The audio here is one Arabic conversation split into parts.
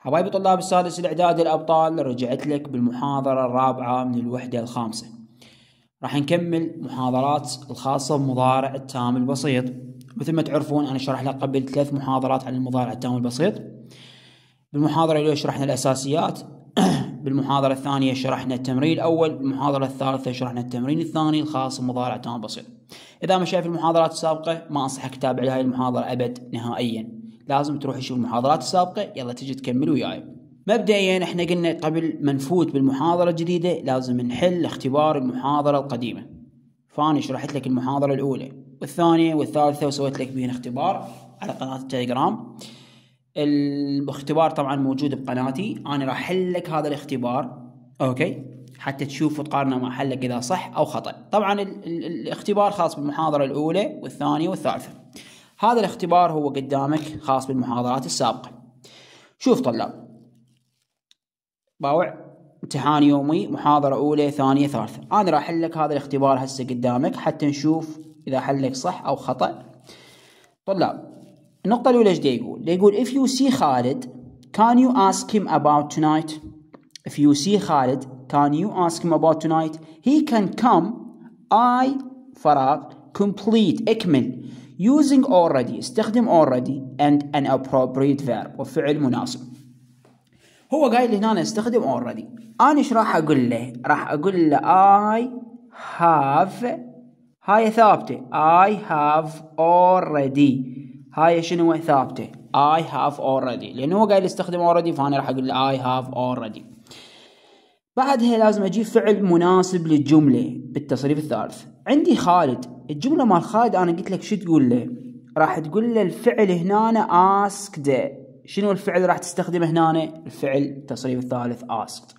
حبايب طلاب السادس الإعدادي الأبطال رجعت لك بالمحاضرة الرابعة من الوحدة الخامسة راح نكمل محاضرات الخاصة بمضارع التام البسيط مثل ما تعرفون أنا شرح لك قبل ثلاث محاضرات عن المضارع التام البسيط بالمحاضرة الأولى شرحنا الأساسيات بالمحاضرة الثانية شرحنا التمرين الأول بالمحاضرة الثالثة شرحنا التمرين الثاني الخاص بمضارع التام البسيط إذا ما شايف المحاضرات السابقة ما أنصحك تتابع هاي المحاضرة أبد نهائياً لازم تروح تشوف المحاضرات السابقة يلا تجي تكمل وياي مبدئيا احنا قلنا قبل ما نفوت بالمحاضرة الجديدة لازم نحل اختبار المحاضرة القديمة فأنا شرحت لك المحاضرة الأولى والثانية والثالثة وسويت لك بين اختبار على قناة التليجرام الاختبار طبعا موجود بقناتي انا راح احل لك هذا الاختبار اوكي حتى تشوف وتقارنه مع حلك اذا صح او خطا طبعا الاختبار خاص بالمحاضره الاولى والثانيه والثالثه هذا الاختبار هو قدامك خاص بالمحاضرات السابقة شوف طلاب باوع امتحان يومي محاضرة أولى ثانية ثالثة أنا راح أحل لك هذا الاختبار هسه قدامك حتى نشوف إذا حلك صح أو خطأ طلاب النقطة الأولى إيش يقول؟ يقول if you see خالد can you ask him about tonight if you see خالد can you ask him about tonight he can come I فراغ complete اكمل using already استخدم already and an appropriate verb وفعل مناسب هو قايل هنا استخدم already أنا إيش راح أقول له راح أقول له I have هاي ثابتة I have already هاي شنو ثابتة I have already لأنه هو قايل استخدم already فأنا راح أقول له I have already بعدها لازم أجيب فعل مناسب للجملة بالتصريف الثالث عندي خالد الجمله مال خالد انا قلت لك شو تقول له راح تقول له الفعل هنا asked شنو الفعل راح تستخدمه هنا الفعل التصريف الثالث asked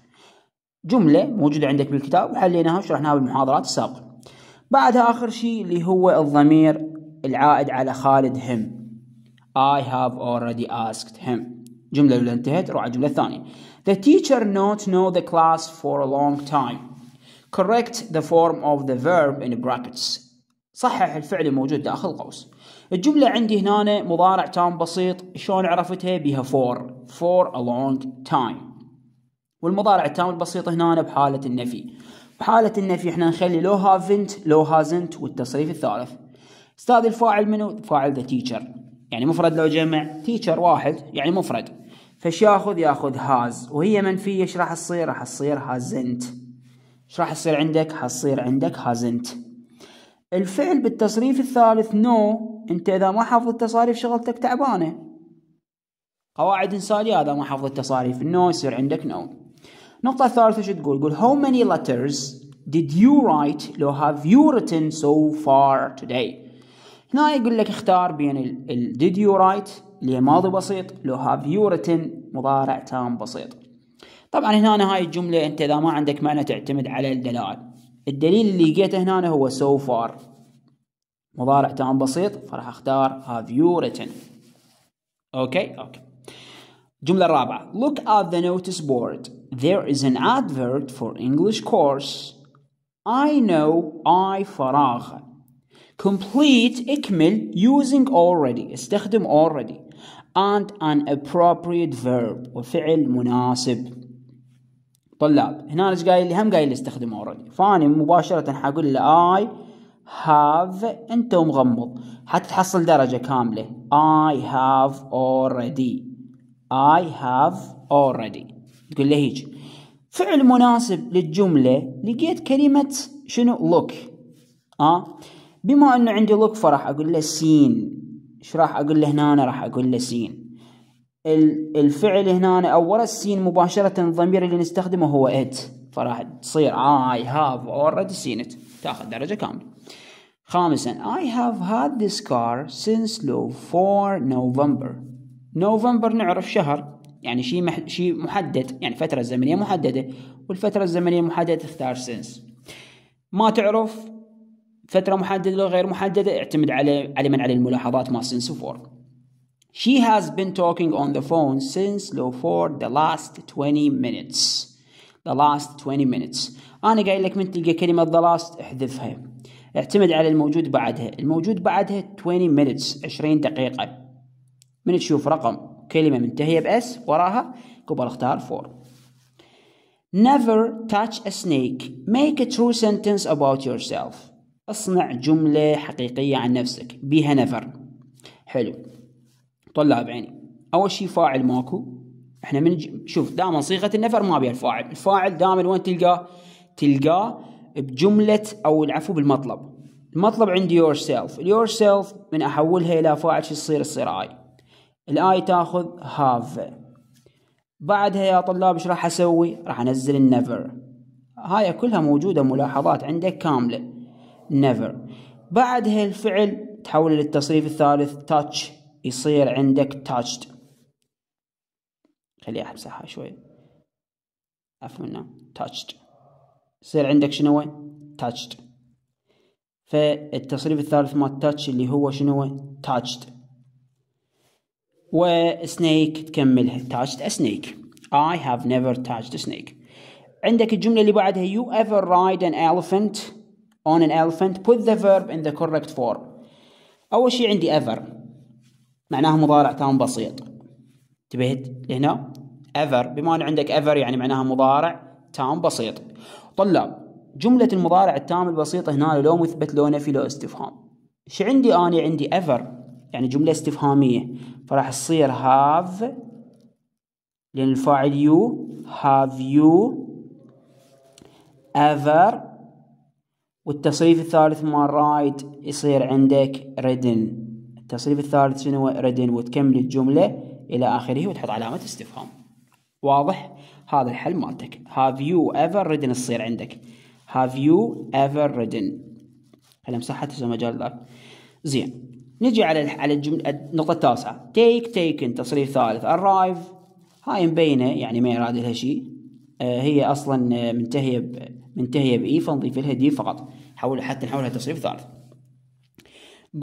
جمله موجوده عندك بالكتاب وحليناها وشرحناها بالمحاضرات السابقه بعدها اخر شيء اللي هو الضمير العائد على خالد هم I have already asked him جملة اللي انتهت روح على الجملة الثانية The teacher not know the class for a long time Correct the form of the verb in brackets صحح الفعل الموجود داخل القوس الجملة عندي هنا مضارع تام بسيط شلون عرفتها بها فور فور a long time والمضارع التام البسيط هنا بحالة النفي بحالة النفي احنا نخلي لو هافنت لو هازنت والتصريف الثالث استاذ الفاعل منو فاعل ذا تيتشر يعني مفرد لو جمع تيتشر واحد يعني مفرد فش ياخذ ياخذ هاز وهي منفية ايش راح تصير راح تصير هازنت ايش راح تصير عندك راح تصير عندك هازنت الفعل بالتصريف الثالث نو no. انت اذا ما حافظ التصاريف شغلتك تعبانه قواعد انسانيه اذا ما حافظ التصاريف نو no. يصير عندك نو no. النقطه الثالثه شو تقول تقول how many letters did you write لو have you written so far today هنا يقول لك اختار بين ال, ال did you write اللي هي ماضي بسيط لو have you written مضارع تام بسيط طبعا هنا هاي الجمله انت اذا ما عندك معنى تعتمد على الدلائل الدليل اللي لقيته هنا هو so far مضارع تام بسيط فراح اختار have you written اوكي اوكي الجملة الرابعة look at the notice board there is an advert for English course I know I فراغ complete اكمل using already استخدم already and an appropriate verb وفعل مناسب طلاب هنا ايش قايل لي هم قايل لي استخدمه اوريدي فاني مباشره حقول له اي هاف انت ومغمض حتى تحصل درجه كامله اي هاف اوريدي اي هاف اوريدي تقول له هيج فعل مناسب للجمله لقيت كلمه شنو لوك اه بما انه عندي لوك فراح اقول له سين ايش راح اقول له هنا راح اقول له سين الفعل هنا او ورا السين مباشره الضمير اللي نستخدمه هو ات فراح تصير I have already seen it تاخذ درجه كامله خامسا I have had this car since لو for November November نعرف شهر يعني شيء مح... شيء محدد يعني فتره زمنيه محدده والفتره الزمنيه محدده تختار since ما تعرف فتره محدده لو غير محدده اعتمد على على من على الملاحظات ما since for. She has been talking on the phone since low for the last 20 minutes. The last 20 minutes. أنا قايل لك من تلقى كلمة the last احذفها. اعتمد على الموجود بعدها. الموجود بعدها 20 minutes 20 دقيقة. من تشوف رقم كلمة منتهية بأس وراها قبل اختار 4. Never touch a snake. Make a true sentence about yourself. اصنع جملة حقيقية عن نفسك بها never. حلو. طلع بعيني اول شيء فاعل ماكو احنا من ج... شوف دائما صيغه النفر ما بيها الفاعل الفاعل دائما وين تلقاه تلقاه بجمله او العفو بالمطلب المطلب عندي يور سيلف يور سيلف من احولها الى فاعل شو تصير تصير اي الاي تاخذ هاف بعدها يا طلاب ايش راح اسوي راح انزل النفر هاي كلها موجوده ملاحظات عندك كامله نيفر بعدها الفعل تحول للتصريف الثالث تاتش يصير عندك تاتشد خليها امسحها شوي عفوا تاتشد نعم، يصير عندك شنو تاتشد فالتصريف الثالث مال تاتش اللي هو شنو تاتشد وسنيك تكملها تاتشد سنيك I have never touched a snake عندك الجملة اللي بعدها you ever ride an elephant on an elephant put the verb in the correct form أول شيء عندي ever معناها مضارع تام بسيط انتبهت هنا ever بما أن عندك ever يعني معناها مضارع تام بسيط طلاب جملة المضارع التام البسيط هنا لو مثبت لو نفي لو استفهام شو عندي أنا عندي ever يعني جملة استفهامية فراح تصير have لأن الفاعل يو have you ever والتصريف الثالث مال رايت يصير عندك ridden التصريف الثالث شنو ردن وتكمل الجملة إلى آخره وتحط علامة استفهام واضح هذا الحل مالتك have you ever ridden تصير عندك have you ever ridden هل امسحها تسوى مجال ذاك زين نجي على على الجملة النقطة التاسعة take taken تصريف ثالث arrive هاي مبينة يعني ما يراد لها شيء آه، هي أصلا آه، منتهية ب... منتهية بإي فنضيف لها دي فقط حول حتى نحولها تصريف ثالث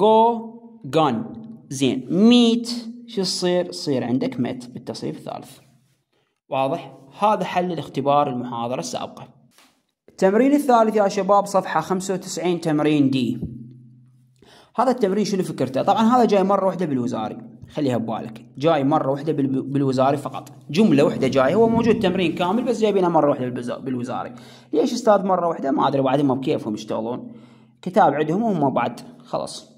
go جون زين ميت شو تصير؟ تصير عندك مت بالتصريف الثالث واضح؟ هذا حل الاختبار المحاضرة السابقة التمرين الثالث يا شباب صفحة 95 تمرين دي هذا التمرين شنو فكرته؟ طبعا هذا جاي مرة واحدة بالوزاري خليها ببالك جاي مرة واحدة بالوزاري فقط جملة واحدة جاي هو موجود تمرين كامل بس جايبينها مرة واحدة بالوزاري ليش أستاذ مرة واحدة ما أدري بعدين ما بكيفهم يشتغلون كتاب عندهم وهم بعد خلاص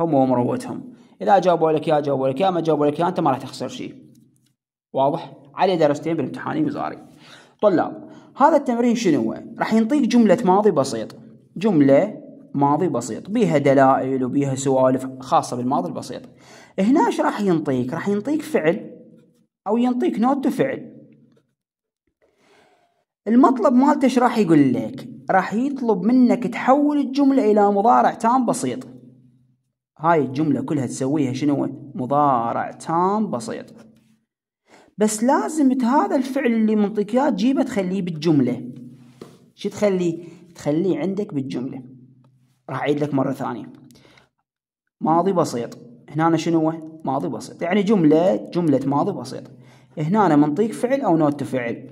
هم ومروتهم اذا جاوبوا لك يا جاوبوا لك يا ما جاوبوا لك يا انت ما راح تخسر شيء واضح علي درجتين بالامتحان الوزاري طلاب هذا التمرين شنو راح ينطيك جمله ماضي بسيط جمله ماضي بسيط بيها دلائل وبيها سوالف خاصه بالماضي البسيط هنا ايش راح ينطيك راح ينطيك فعل او ينطيك نوت فعل المطلب مالته ايش راح يقول لك راح يطلب منك تحول الجمله الى مضارع تام بسيط هاي الجملة كلها تسويها شنو مضارع تام بسيط بس لازم هذا الفعل اللي منطقيا تجيبه تخليه بالجملة شو تخليه تخليه عندك بالجملة راح اعيد لك مرة ثانية ماضي بسيط هنا شنو ماضي بسيط يعني جملة جملة ماضي بسيط هنا منطيق فعل او نوت فعل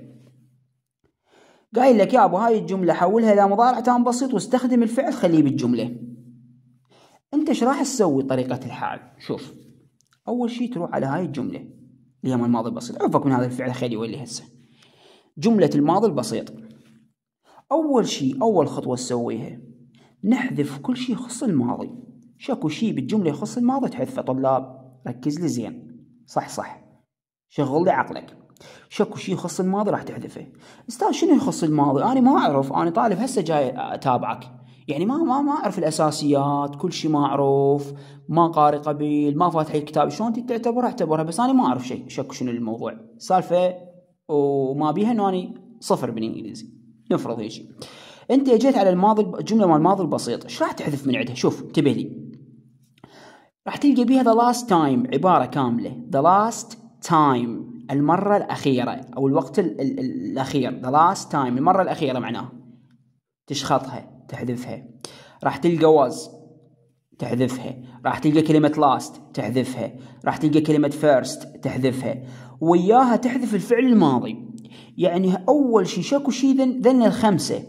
قايل لك يا ابو هاي الجملة حولها الى مضارع تام بسيط واستخدم الفعل خليه بالجملة انت ايش راح تسوي طريقة الحال شوف اول شيء تروح على هاي الجملة اللي هي الماضي البسيط عفك من هذا الفعل خلي ولي هسه جملة الماضي البسيط اول شيء اول خطوة تسويها نحذف كل شيء يخص الماضي شكو شيء بالجملة يخص الماضي تحذفه طلاب ركز لي زين صح صح شغل لي عقلك شكو شيء يخص الماضي راح تحذفه استاذ شنو يخص الماضي انا ما اعرف انا طالب هسه جاي اتابعك يعني ما ما ما اعرف الاساسيات كل شيء ما اعرف ما قاري قبيل ما فاتح الكتاب شلون تعتبرها اعتبرها بس انا ما اعرف شيء شك شنو الموضوع سالفه وما بيها انه انا صفر بالانجليزي نفرض هيك انت اجيت على الماضي الجمله مال الماضي البسيط ايش راح تحذف من عندها شوف انتبه لي راح تلقى بيها ذا لاست تايم عباره كامله ذا لاست تايم المره الاخيره او الوقت الاخير ذا لاست تايم المره الاخيره معناه تشخطها تحذفها راح تلقى واز تحذفها راح تلقى كلمة لاست تحذفها راح تلقى كلمة فيرست تحذفها وياها تحذف الفعل الماضي يعني أول شيء شكو شيء ذن, ذن الخمسة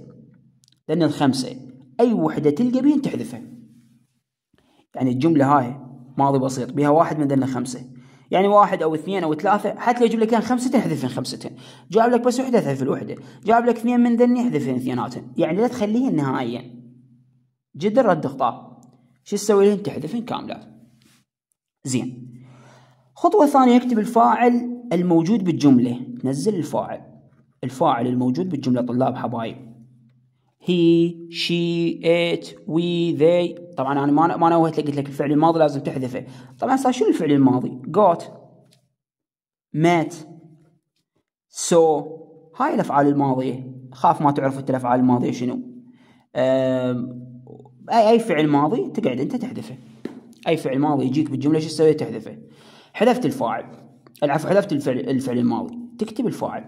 ذن الخمسة أي وحدة تلقى بين تحذفها يعني الجملة هاي ماضي بسيط بها واحد من ذن الخمسة يعني واحد او اثنين او ثلاثه حتى لو يجيب لك كان خمسه احذف خمسه جاب لك بس وحده احذف الوحده جاب لك اثنين من ذني احذف اثنيناتهم يعني لا تخليهن نهائيا جدا رد اخطاء شو تسوي لين تحذفين كاملات زين خطوة ثانية اكتب الفاعل الموجود بالجمله نزل الفاعل الفاعل الموجود بالجمله طلاب حبايب هي شي ات وي ذي طبعا انا ما ما نوهت قلت لك الفعل الماضي لازم تحذفه طبعا صار شنو الفعل الماضي جوت مات سو هاي الافعال الماضيه خاف ما تعرف انت الافعال الماضيه شنو اي اي فعل ماضي تقعد انت تحذفه اي فعل ماضي يجيك بالجمله شو تسوي تحذفه حذفت الفاعل العفو حذفت الفعل الفعل الماضي تكتب الفاعل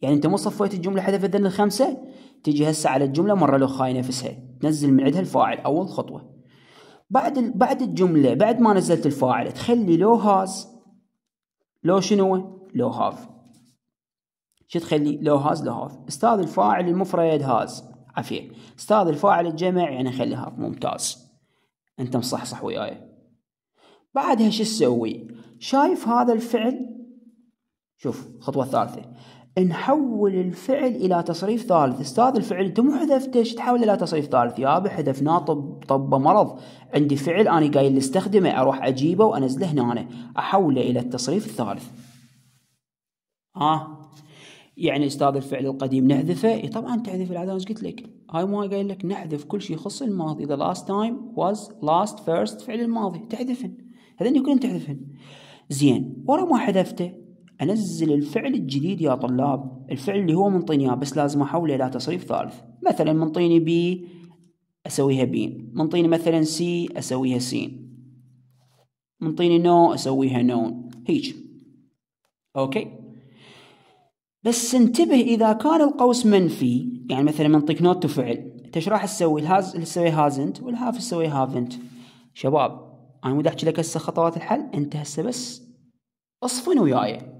يعني انت مو صفيت الجمله حذفت ذن الخمسه تجي هسه على الجملة مرة لو خاينه نفسها تنزل من عندها الفاعل أول خطوة بعد ال... بعد الجملة بعد ما نزلت الفاعل تخلي لو هاز لو شنو لو هاف شو تخلي لو هاز لو هاف استاذ الفاعل المفرد هاز عفيه استاذ الفاعل الجمع يعني خلي هاف ممتاز انت مصحصح وياي بعدها شو تسوي شايف هذا الفعل شوف خطوه ثالثه نحول الفعل الى تصريف ثالث استاذ الفعل انت مو حذفته ايش تحوله الى تصريف ثالث يابا حذفناه طب طب مرض عندي فعل انا قايل استخدمه اروح اجيبه وانزله هنا أنا. احوله الى التصريف الثالث اه يعني استاذ الفعل القديم نحذفه اي طبعا تحذف العدد ايش قلت لك هاي ما قايل لك نحذف كل شيء يخص الماضي ذا لاست تايم واز لاست فيرست فعل الماضي تحذفن هذين يكون تحذفن زين ورا ما حذفته أنزل الفعل الجديد يا طلاب الفعل اللي هو منطيني إياه بس لازم أحوله إلى تصريف ثالث مثلا منطيني بي أسويها بين منطيني مثلا سي أسويها سين منطيني نو أسويها نون هيج أوكي بس انتبه إذا كان القوس منفي يعني مثلا منطيك نوت وفعل انت ايش راح تسوي الهاز تسوي هازنت والهاف تسوي هافنت شباب انا مو احكي لك هسه خطوات الحل انت هسه بس اصفن وياي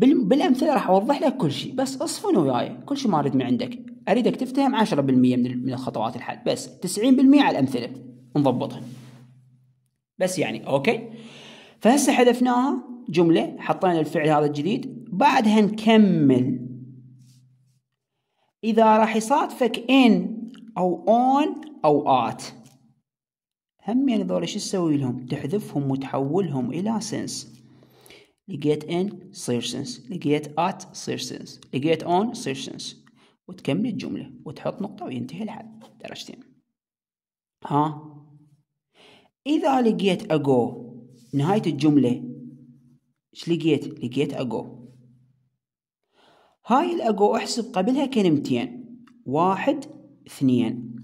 بالامثله راح اوضح لك كل شيء بس اصفن وياي كل شيء ما اريد من عندك اريدك تفتهم 10% من من الخطوات الحل بس 90% على الامثله نضبطها بس يعني اوكي فهسه حذفناها جمله حطينا الفعل هذا الجديد بعدها نكمل اذا راح يصادفك ان او اون او ات هم يعني ذولا شو تسوي لهم تحذفهم وتحولهم الى سنس لقيت ان صير سنس لقيت ات صير سنس لقيت اون صير سنس وتكمل الجملة وتحط نقطة وينتهي الحد درجتين ها إذا لقيت اجو نهاية الجملة إيش لقيت؟ لقيت اجو هاي الأجو احسب قبلها كلمتين واحد اثنين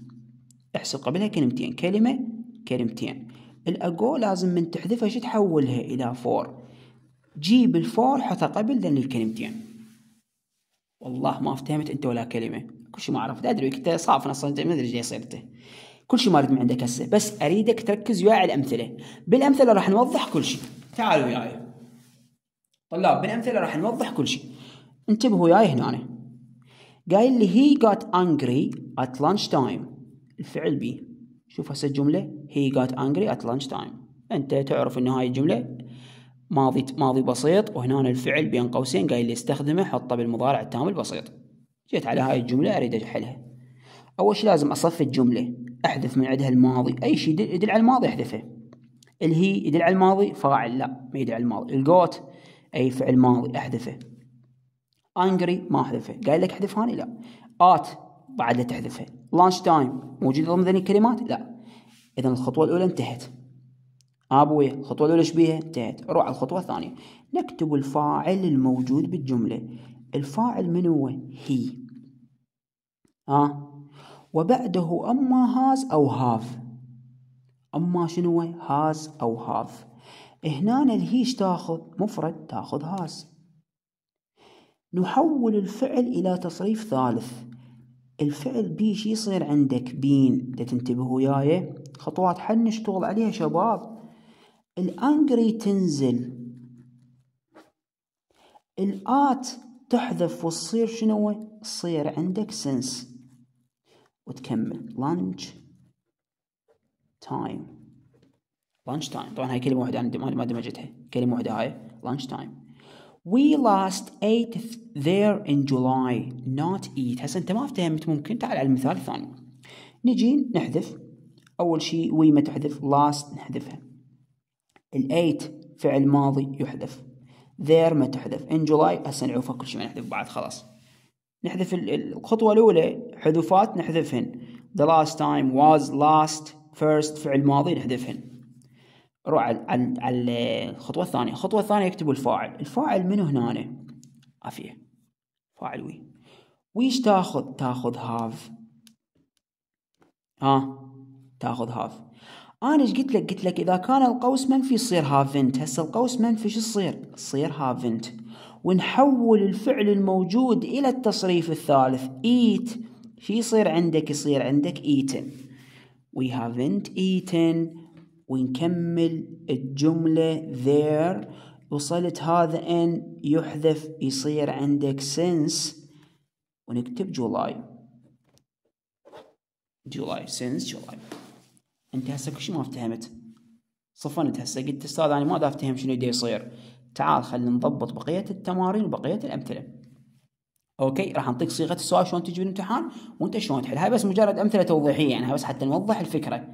احسب قبلها كلمتين كلمة كلمتين الأجو لازم من تحذفها شو تحولها إلى فور جيب الفور حطها قبل لان الكلمتين والله ما افتهمت انت ولا كلمه كل شيء ما عرفت ادري انت صافن اصلا ما ادري ايش صيرته كل شيء ما اريد من عندك هسه بس اريدك تركز وياي على الامثله بالامثله راح نوضح كل شيء تعالوا وياي طلاب بالامثله راح نوضح كل شيء انتبهوا وياي هنا أنا. قايل لي he got angry at lunch time الفعل بي شوف هسه الجمله he got angry at lunch time انت تعرف ان هاي الجمله ماضي ماضي بسيط وهنا الفعل بين قوسين قايل لي استخدمه حطه بالمضارع التام البسيط جيت على هاي الجملة أريد أحلها أول شيء لازم أصفي الجملة أحذف من عندها الماضي أي شيء يدل على الماضي أحذفه الهي يدل على الماضي فاعل لا ما يدل على الماضي الجوت أي فعل ماضي أحذفه أنجري ما أحذفه قايل لك أحذف هاني لا آت بعدها تحذفها لانش تايم موجود ضمن ذني الكلمات لا إذا الخطوة الأولى انتهت أبوي الخطوة الأولى شبيها انتهت روح على الخطوة الثانية نكتب الفاعل الموجود بالجملة الفاعل من هو هي آه وبعده أما هاز أو هاف أما شنو هاز أو هاف هنا الهيش تاخذ مفرد تاخذ هاز نحول الفعل إلى تصريف ثالث الفعل بيش يصير عندك بين تنتبهوا وياي خطوات حنشتغل عليها شباب الانجري تنزل الات تحذف وتصير شنو تصير عندك سنس وتكمل لانش تايم لانش تايم طبعا هاي كلمه واحده عندي ما دمجتها كلمه واحده هاي لانش تايم We last ate there in July not eat هسه انت ما افتهمت ممكن تعال على المثال الثاني نجي نحذف اول شيء وي ما تحذف last نحذفها الايت فعل ماضي يحذف there ما تحذف in July هسه نعوفها كل شيء ما نحذف بعد خلاص نحذف الخطوة الأولى حذوفات نحذفهن the last time was last first فعل ماضي نحذفهن روح على على الخطوة الثانية الخطوة الثانية يكتبوا الفاعل الفاعل منو هنا عافية فاعل وي ويش تاخذ تاخذ هاف ها تاخذ هاف انا ايش قلت لك قلت لك اذا كان القوس منفي يصير هافنت هسه القوس منفي شو يصير يصير هافنت ونحول الفعل الموجود الى التصريف الثالث ايت شو يصير عندك يصير عندك ايتن we haven't eaten ونكمل الجملة ذير وصلت هذا ان يحذف يصير عندك since ونكتب جولاي جولاي since جولاي انت هسه كل شيء ما افتهمت صفنت هسه قلت استاذ انا يعني ما دا افتهم شنو اللي يصير تعال خلينا نضبط بقيه التمارين وبقيه الامثله اوكي راح نعطيك صيغه السؤال شلون تجي بالامتحان وانت شلون تحل هاي بس مجرد امثله توضيحيه يعني بس حتى نوضح الفكره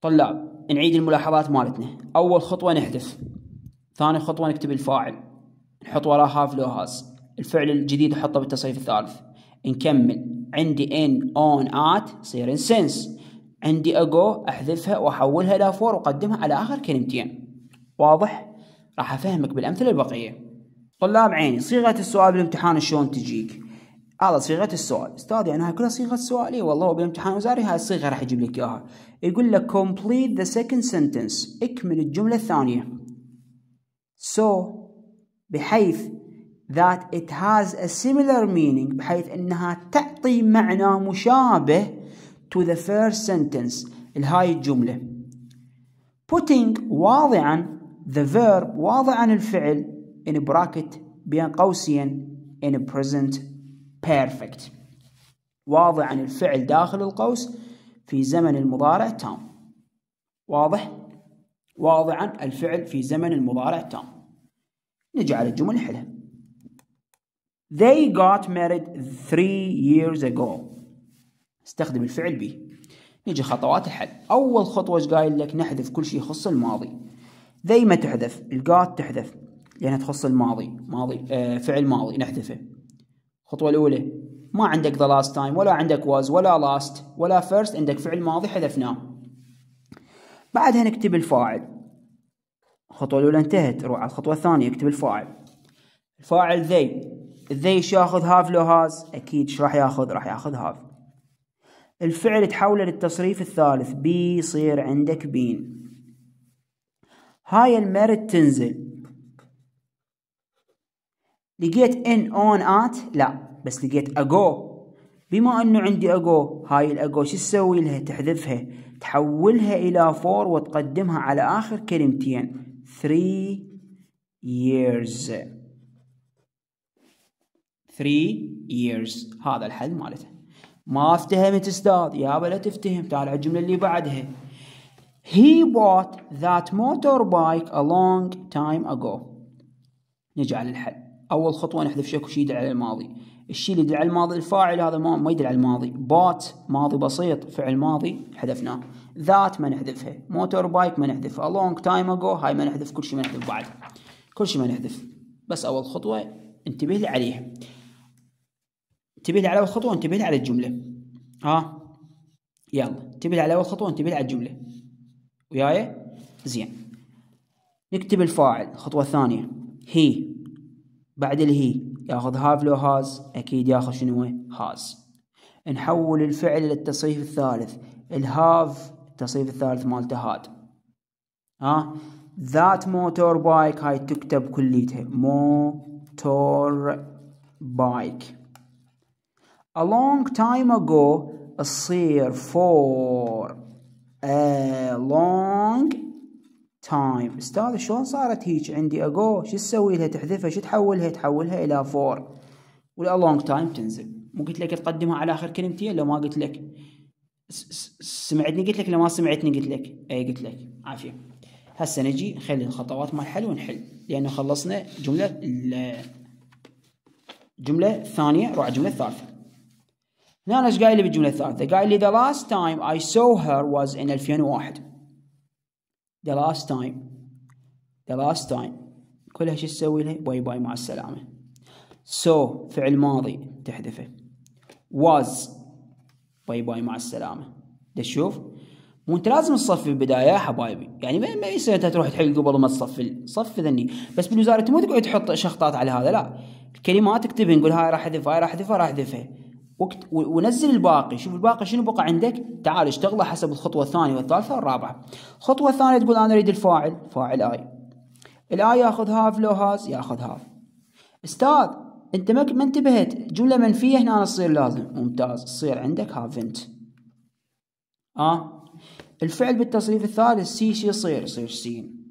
طلاب نعيد الملاحظات مالتنا اول خطوه نحذف ثاني خطوه نكتب الفاعل نحط وراه هاف لو هاز الفعل الجديد نحطه بالتصريف الثالث نكمل عندي ان اون ات يصير سنس عندي اجو احذفها واحولها الى فور واقدمها على اخر كلمتين واضح راح افهمك بالامثله البقيه طلاب عيني صيغه السؤال بالامتحان شلون تجيك هذا صيغه السؤال استاذ يعني هاي كلها صيغه سؤالي والله بالامتحان وزاري هاي الصيغه راح يجيب لك اياها يقول لك complete the second sentence اكمل الجمله الثانيه so بحيث that it has a similar meaning بحيث انها تعطي معنى مشابه to the first sentence الهاي الجملة putting واضعا the verb واضعا الفعل in bracket بين قوسين in present perfect واضعا الفعل داخل القوس في زمن المضارع تام واضح واضعا الفعل في زمن المضارع تام نجي على الجمل الحلة They got married three years ago استخدم الفعل بي نجي خطوات الحل أول خطوة ايش قايل لك نحذف كل شيء يخص الماضي ذي ما تحذف الجات تحذف لأنها تخص الماضي ماضي آه فعل ماضي نحذفه الخطوة الأولى ما عندك the last time ولا عندك was ولا last ولا first عندك فعل ماضي حذفناه بعدها نكتب الفاعل الخطوة الأولى انتهت روح على الخطوة الثانية اكتب الفاعل الفاعل ذي ذي شو ياخذ هاف لو هاز أكيد شو راح ياخذ راح ياخذ هاف الفعل تحول للتصريف الثالث بي يصير عندك بين هاي المرد تنزل لقيت ان اون ات لا بس لقيت اجو بما انه عندي اجو هاي الاجو شو تسوي لها تحذفها تحولها الى فور وتقدمها على اخر كلمتين 3 years 3 years هذا الحل مالته ما افتهمت استاذ يابا لا تفتهم تعال على الجمله اللي بعدها He bought that motorbike a long time ago نجي على الحل اول خطوه نحذف شكو شيء يدل على الماضي الشيء اللي يدل على الماضي الفاعل هذا ما ما يدل على الماضي bought ماضي بسيط فعل ماضي حذفناه ذات ما نحذفها موتور بايك ما نحذفها a long time ago هاي ما نحذف كل شيء ما نحذف بعد كل شيء ما نحذف بس اول خطوه انتبه لي عليها انتبه على اول خطوه انتبه على الجمله ها يلا انتبه على اول خطوه انتبه على الجمله وياي زين نكتب الفاعل الخطوه الثانيه هي بعد الهي ياخذ هاف لو هاز اكيد ياخذ شنو هاز نحول الفعل للتصريف الثالث الهاف التصريف الثالث مالته هاد ها ذات موتور بايك هاي تكتب كليتها موتور بايك a long time ago الصير for a long time استاذ شلون صارت هيج عندي ago شو تسوي لها تحذفها شو تحولها تحولها الى for ولا a long time تنزل مو قلت لك تقدمها على اخر كلمتين لو ما قلت لك سمعتني قلت لك لو ما سمعتني قلت لك اي قلت لك عافيه هسه نجي نخلي الخطوات مال حل ونحل لانه خلصنا جمله الجمله الثانيه روح الجمله الثالثه هنا ايش قايل لي بالجمله الثالثه؟ قايل لي the last time I saw her was in 2001 the last time the last time كلها شو تسوي لها؟ باي باي مع السلامه. so فعل ماضي تحذفه. was باي باي مع السلامه. تشوف؟ مو انت لازم تصفي البدايه يا حبايبي، يعني ما يصير انت تروح تحل قبل ما تصفي، صفي ذني، بس بالوزاره مو تقعد تحط شخطات على هذا لا، الكلمات اكتبها نقول هاي راح احذفها هاي راح احذفها راح احذفها. وقت ونزل الباقي شوف الباقي شنو بقى عندك تعال اشتغله حسب الخطوة الثانية والثالثة والرابعة الخطوة الثانية تقول أنا أريد الفاعل فاعل آي الآي ياخذ هاف لو هاز ياخذ هاف أستاذ أنت ما انتبهت جملة منفية هنا أنا تصير لازم ممتاز تصير عندك هافنت آه الفعل بالتصريف الثالث سي شي يصير يصير سين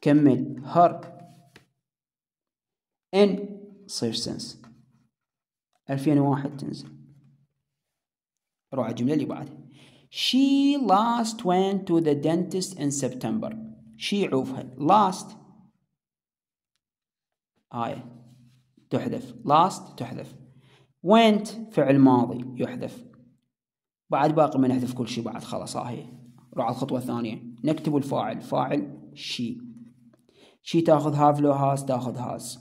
كمل هر ان يصير سنس 2001 تنزل روح الجملة اللي بعدها She last went to the dentist in September she عوفها last آية تحذف last تحذف went فعل ماضي يحذف بعد باقي ما نحذف كل شيء بعد خلاص هاي آه، روح على الخطوة الثانية نكتب الفاعل فاعل she she تاخذ have لو has تاخذ has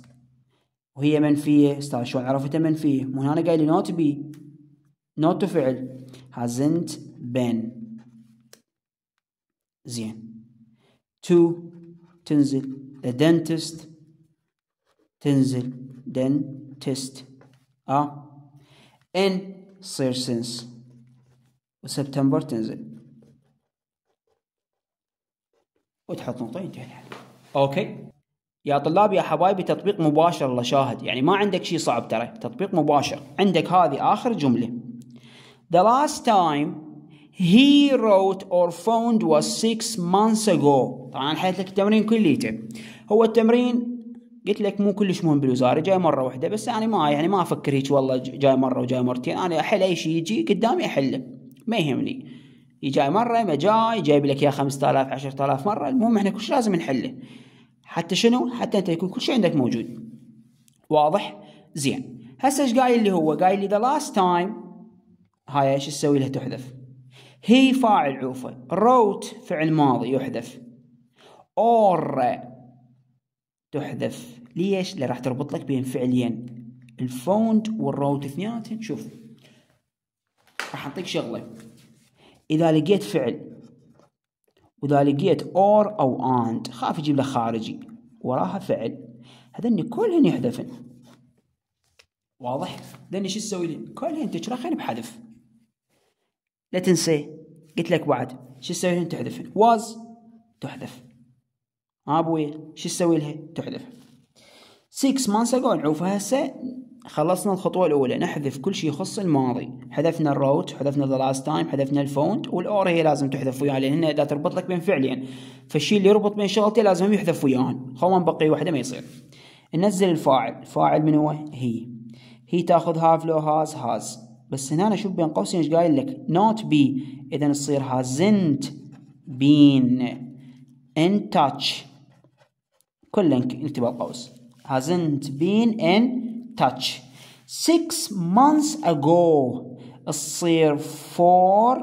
وهي منفية استاذ شلون عرفتها منفية مو هنا قايل لي not be not فعل hasn't been زين to تنزل the dentist تنزل dentist اه ان تصير سنس وسبتمبر تنزل وتحط نقطة اوكي يا طلاب يا حبايبي تطبيق مباشر الله شاهد يعني ما عندك شيء صعب ترى تطبيق مباشر عندك هذه آخر جملة The last time he wrote or phoned was six months ago طبعا حيث لك التمرين كليته هو التمرين قلت لك مو كلش مهم بالوزاره جاي مره واحده بس انا يعني ما يعني ما افكر هيك والله جاي مره وجاي مرتين انا احل اي شيء يجي قدامي احله ما يهمني جاي مره ما جاي جايب لك يا 5000 10000 مره المهم احنا كلش لازم نحله حتى شنو حتى انت يكون كل شيء عندك موجود واضح زين هسه ايش قايل لي هو قايل لي ذا لاست تايم هاي ايش تسوي لها تحذف هي فاعل عوفه روت فعل ماضي يحذف اور تحذف ليش؟ لان راح تربط لك بين فعلين الفوند والروت اثنيناتهم شوف راح اعطيك شغله اذا لقيت فعل وإذا لقيت or او and خاف يجيب له خارجي وراها فعل هذن كلهن يحذفن واضح ذن شو تسوي لي كلهن تشرخن بحذف لا تنسي قلت لك بعد شو تسوي لهن تحذفن was تحذف ها ابوي شو تسوي لها تحذف 6 months ago نعوفها هسه خلصنا الخطوة الأولى نحذف كل شيء يخص الماضي حذفنا الروت حذفنا ذا لاست تايم حذفنا الفونت والأور هي لازم تحذف وياها لأنها إذا تربط لك بين فعلين فالشيء اللي يربط بين شغلتين لازم يحذف وياهن خوان بقي واحدة ما يصير ننزل الفاعل الفاعل من هو هي هي تاخذ هاف لو هاز هاز بس هنا أنا شوف بين قوسين إيش قايل لك نوت بي إذا تصير هازنت بين ان تاتش كله انتبه القوس هازنت بين ان touch six months ago تصير four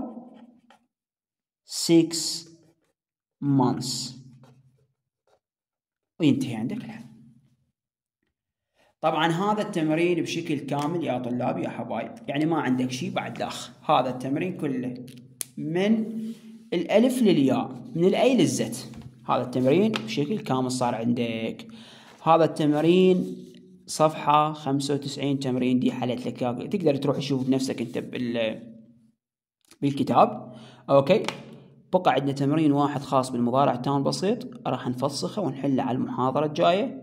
six months وينتهي عندك الحل طبعا هذا التمرين بشكل كامل يا طلاب يا حبايب يعني ما عندك شيء بعد لاخ هذا التمرين كله من الالف للياء من الاي للزت هذا التمرين بشكل كامل صار عندك هذا التمرين صفحة 95 تمرين دي حليت لك تقدر تروح تشوف بنفسك انت بال بالكتاب اوكي بقى عندنا تمرين واحد خاص بالمضارع التام البسيط راح نفصخه ونحله على المحاضرة الجاية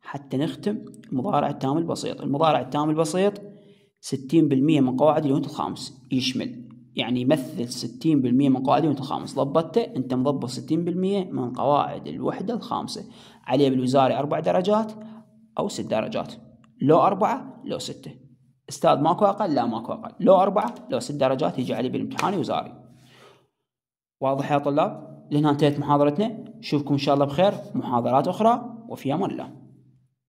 حتى نختم المضارع التام البسيط المضارع التام البسيط 60% من قواعد اليونت الخامس يشمل يعني يمثل 60% من قواعد اليونت الخامس ضبطته انت مضبط 60% من قواعد الوحدة الخامسة عليه بالوزاري أربع درجات أو ست درجات لو أربعة لو ستة أستاذ ماكو أقل لا ماكو أقل لو أربعة لو ست درجات يجي علي بالامتحان وزاري واضح يا طلاب لهنا انتهت محاضرتنا نشوفكم إن شاء الله بخير محاضرات أخرى وفي أمان الله